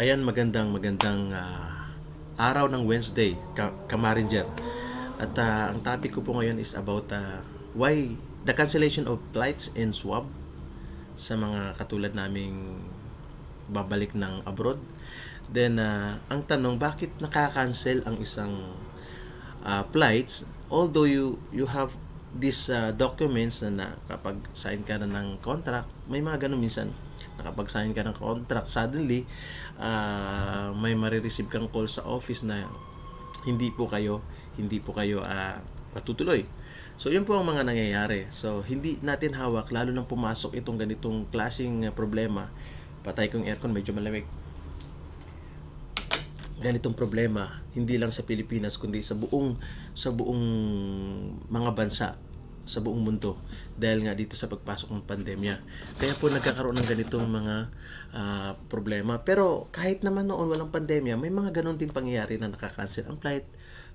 Ayan, magandang magandang uh, araw ng Wednesday, ka Kamaringer. At uh, ang topic ko po ngayon is about uh, why the cancellation of flights and swab sa mga katulad naming babalik ng abroad. Then, uh, ang tanong, bakit nakakancel ang isang uh, flights although you you have these uh, documents na, na kapag sign ka na ng contract, may mga ganun minsan nakapag-sign ka ng contract, suddenly, uh, may marireceive kang call sa office na hindi po kayo, hindi po kayo uh, matutuloy. So, yun po ang mga nangyayari. So, hindi natin hawak, lalo nang pumasok itong ganitong klaseng problema. Patay kong aircon, medyo malamig. Ganitong problema, hindi lang sa Pilipinas, kundi sa buong, sa buong mga bansa sa buong mundo dahil nga dito sa pagpasok ng pandemya. Kaya po nagkakaroon ng ganitong mga uh, problema. Pero kahit naman noon walang pandemya, may mga ganun din pangyayari na nakakancel ang flight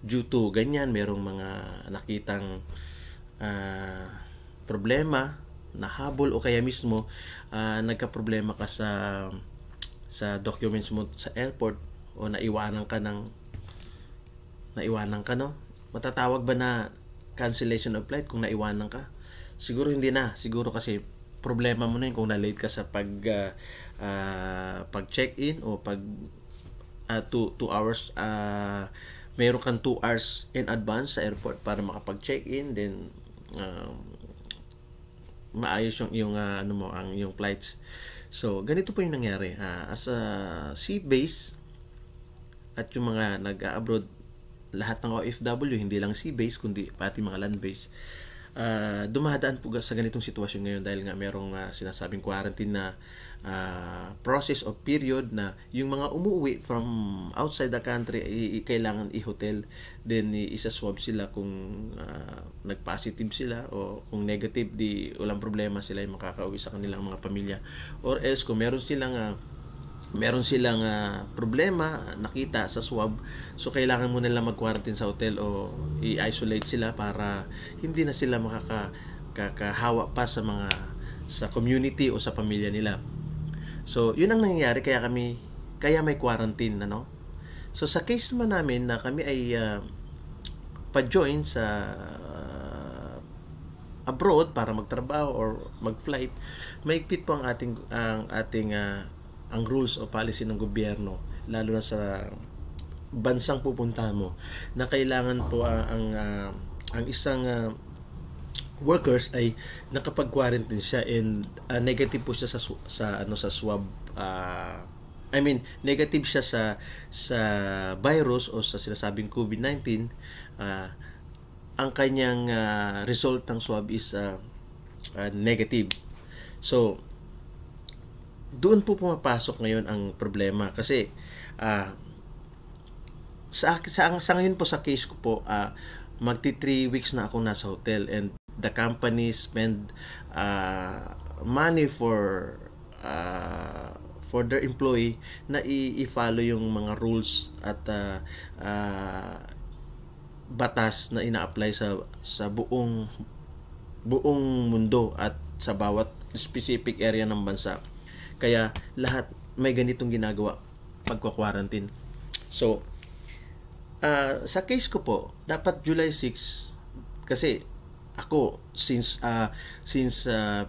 due to ganyan. Merong mga nakitang uh, problema, habol o kaya mismo uh, nagka-problema ka sa sa documents mo sa airport o naiwanan ka ng naiwanan ka no matatawag ba na cancellation of flight kung naiwanan ka. Siguro hindi na. Siguro kasi problema mo na yun kung na-late ka sa pag uh, ah, uh, ah, pag check-in o pag 2 uh, ah, two, two hours uh, meron kang 2 hours in advance sa airport para makapag-check-in then uh, maayos yung yung uh, ano mo ang yung flights. So ganito po yung nangyari uh, as a sea base at yung mga nag-abroad lahat ng OFW, hindi lang sea-based, kundi pati mga land-based, uh, dumadaan po sa ganitong sitwasyon ngayon dahil nga merong uh, sinasabing quarantine na uh, process o period na yung mga umuwi from outside the country ay kailangan i-hotel then isa-swab sila kung uh, nag-positive sila o kung negative di walang problema sila ay makakauwi sa kanilang mga pamilya or else kung meron silang uh, meron silang uh, problema nakita sa swab so kailangan mo nila mag-quarantine sa hotel o i-isolate sila para hindi na sila makakahawa pa sa mga sa community o sa pamilya nila so yun ang nangyayari kaya kami kaya may quarantine na no so sa case naman namin na kami ay uh, pa-join sa uh, abroad para magtrabaho or mag-flight maigpit po ang ating ang ating uh, ang rules o policy ng gobyerno lalo na sa bansang pupuntahan mo na kailangan po uh, ang uh, ang isang uh, workers ay nakapag-quarantine siya and uh, negative po siya sa sa ano sa swab uh, I mean negative siya sa sa virus o sa sinasabing COVID-19 uh, ang kanyang uh, result ng swab is uh, uh, negative. So doon po pumapasok ngayon ang problema kasi uh, sa, sa, sa ngayon po sa case ko po uh, magti 3 weeks na ako nasa hotel and the company spend uh, money for uh, for their employee na i-follow yung mga rules at uh, uh, batas na ina-apply sa sa buong buong mundo at sa bawat specific area ng bansa. Kaya lahat may ganitong ginagawa pagkwa-quarantine. So, uh, sa case ko po, dapat July 6 kasi ako since uh, since uh,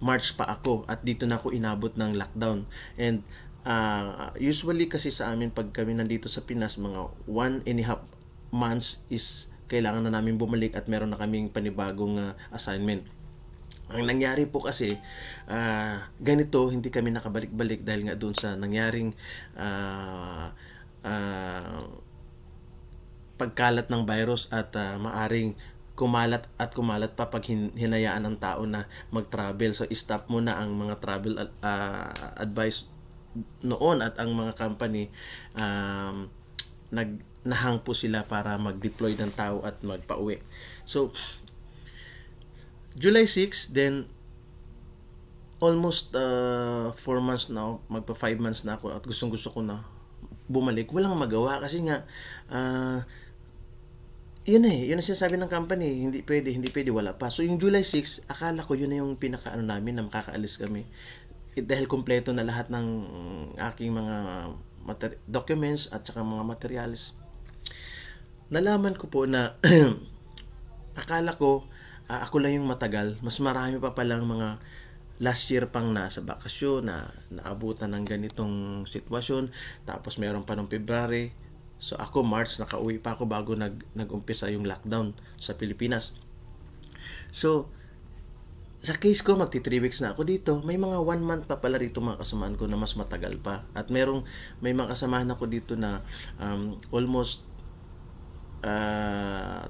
March pa ako at dito na ako inabot ng lockdown. And uh, usually kasi sa amin pag kami nandito sa Pinas mga one and a half months is kailangan na namin bumalik at meron na kaming panibagong uh, assignment. Ang nangyari po kasi, uh, ganito, hindi kami nakabalik-balik dahil nga doon sa nangyaring uh, uh, pagkalat ng virus at uh, maaring kumalat at kumalat pa pag hinayaan ng tao na mag-travel. So, stop muna ang mga travel uh, advice noon at ang mga company um, nag nahang po sila para mag-deploy ng tao at magpa-uwi. So, July 6, then almost 4 uh, four months now, magpa 5 months na ako at gustong gusto ko na bumalik. Walang magawa kasi nga, uh, yun eh, yun ang sinasabi ng company, hindi pwede, hindi pwede, wala pa. So yung July 6, akala ko yun na yung pinakaano namin na makakaalis kami. Eh, dahil kompleto na lahat ng aking mga mater- documents at saka mga materials. Nalaman ko po na akala ko uh, ako lang yung matagal. Mas marami pa palang mga last year pang nasa bakasyon na naabutan ng ganitong sitwasyon. Tapos meron pa nung February. So ako March nakauwi pa ako bago nag nagumpisa yung lockdown sa Pilipinas. So sa case ko, magti 3 weeks na ako dito. May mga 1 month pa pala rito mga kasamahan ko na mas matagal pa. At merong, may mga kasamahan ako dito na um, almost uh,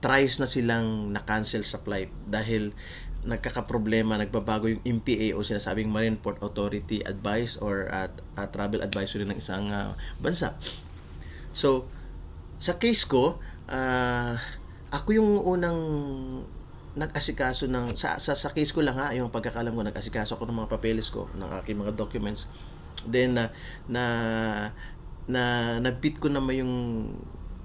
tries na silang na-cancel sa flight dahil nagkakaproblema, nagbabago yung MPA o sinasabing Marine Port Authority advice or at uh, travel advisory ng isang uh, bansa. So, sa case ko, uh, ako yung unang nag-asikaso ng sa, sa sa case ko lang ha, yung pagkakalam ko nag-asikaso ako ng mga papeles ko, ng aking mga documents. Then uh, na na na nabit ko naman yung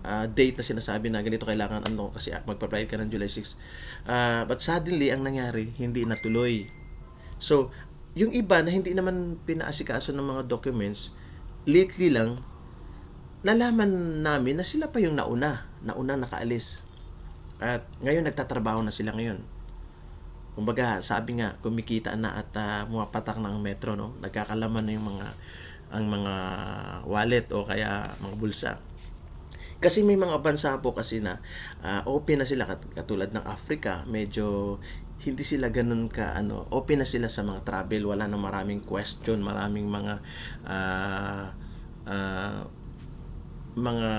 uh, date na sinasabi na ganito kailangan ano kasi magpa-flight ka ng July 6. Uh, ah, but suddenly, ang nangyari, hindi natuloy. So, yung iba na hindi naman pinaasikaso ng mga documents, lately lang, nalaman namin na sila pa yung nauna, nauna nakaalis. At ngayon nagtatrabaho na sila ngayon. Kumbaga, sabi nga, kumikita na at uh, pumapatak na ang metro, no? Nagkakalaman na yung mga ang mga wallet o kaya mga bulsa. Kasi may mga bansa po kasi na uh, open na sila katulad ng Africa, medyo hindi sila ganun ka ano, open na sila sa mga travel, wala nang maraming question, maraming mga uh, uh, mga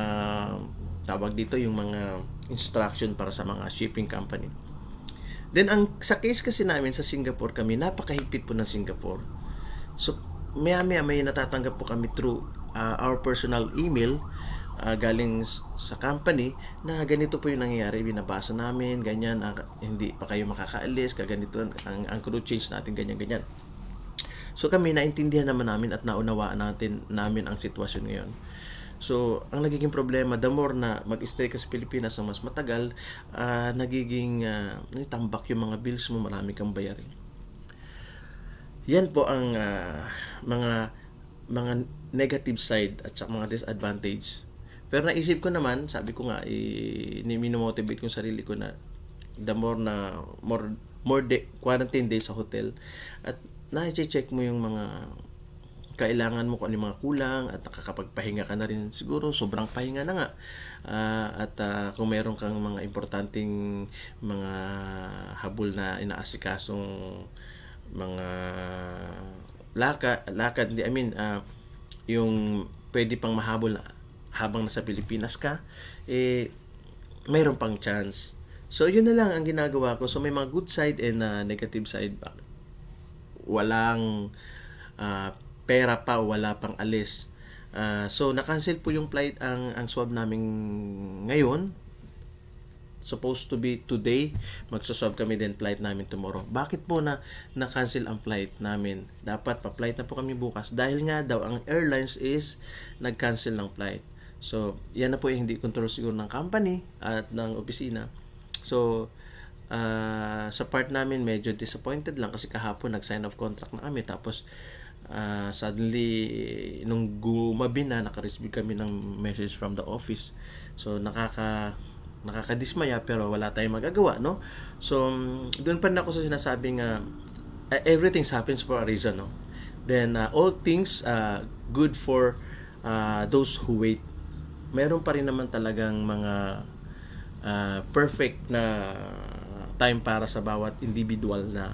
tawag dito yung mga instruction para sa mga shipping company. Then ang sa case kasi namin sa Singapore kami, napakahipit po ng Singapore. So maya maya may natatanggap po kami through uh, our personal email uh, galing sa company na ganito po yung nangyayari, binabasa namin, ganyan, ang, hindi pa kayo makakaalis, kaganito ang, ang crew change natin, ganyan-ganyan. So kami, naintindihan naman namin at naunawaan natin namin ang sitwasyon ngayon. So, ang nagiging problema, the more na mag-stay ka sa Pilipinas sa mas matagal, uh, nagiging uh, ah, tambak yung mga bills mo, marami kang bayarin. Yan po ang uh, mga mga negative side at saka mga disadvantage pero naisip ko naman, sabi ko nga, i-minomotivate ko sarili ko na the more na, more, more de, quarantine days sa hotel. At na-check mo yung mga kailangan mo kung ano yung mga kulang at nakakapagpahinga ka na rin siguro sobrang pahinga na nga uh, at uh, kung meron kang mga importanteng mga habol na inaasikasong mga laka lakad I mean uh, yung pwede pang mahabol na habang nasa Pilipinas ka, eh, mayroon pang chance. So, yun na lang ang ginagawa ko. So, may mga good side and uh, negative side. Walang uh, pera pa, wala pang alis. Uh, so, nakancel po yung flight ang, ang swab namin ngayon. Supposed to be today. Magsaswab kami din flight namin tomorrow. Bakit po na na-cancel ang flight namin? Dapat pa-flight na po kami bukas. Dahil nga daw ang airlines is nag-cancel ng flight. So, yan na po yung hindi control siguro ng company at ng opisina. So, uh, sa part namin medyo disappointed lang kasi kahapon nag-sign of contract na kami tapos uh, suddenly nung gumabi na naka kami ng message from the office. So, nakaka nakakadismaya pero wala tayong magagawa, no? So, doon pa na ako sa sinasabing uh, eh, everything happens for a reason, no? Then, uh, all things uh, good for uh, those who wait meron pa rin naman talagang mga uh, perfect na time para sa bawat individual na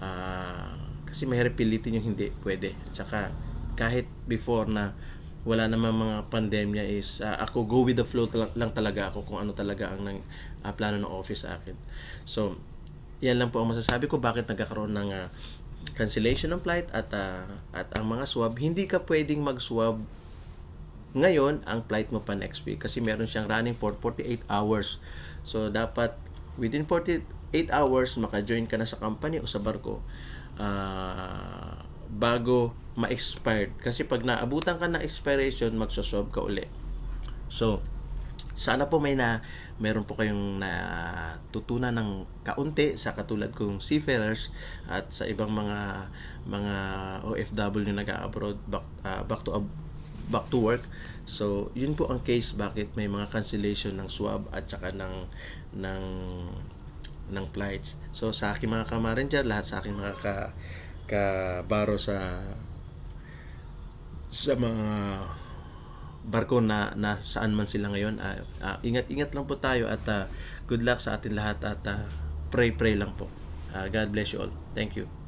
uh, kasi mahirap pilitin yung hindi pwede. At saka kahit before na wala naman mga pandemya is uh, ako go with the flow lang talaga ako kung ano talaga ang nang, uh, plano ng office akin. So, yan lang po ang masasabi ko bakit nagkakaroon ng uh, cancellation ng flight at uh, at ang mga swab hindi ka pwedeng mag-swab ngayon ang flight mo pa next week kasi meron siyang running for 48 hours. So dapat within 48 hours maka-join ka na sa company o sa barko uh, bago ma-expired. Kasi pag naabutan ka na expiration, magsosob ka uli. So, sana po may na meron po kayong natutunan ng kaunti sa katulad kong seafarers at sa ibang mga mga OFW na nag-abroad back, uh, back to back to work. So, yun po ang case bakit may mga cancellation ng swab at saka ng ng ng flights. So, sa akin mga kamarin dyan, lahat sa akin mga ka, kabaro sa sa mga barko na, na saan man sila ngayon, uh, uh, ingat-ingat lang po tayo at uh, good luck sa atin lahat at uh, pray-pray lang po. Uh, God bless you all. Thank you.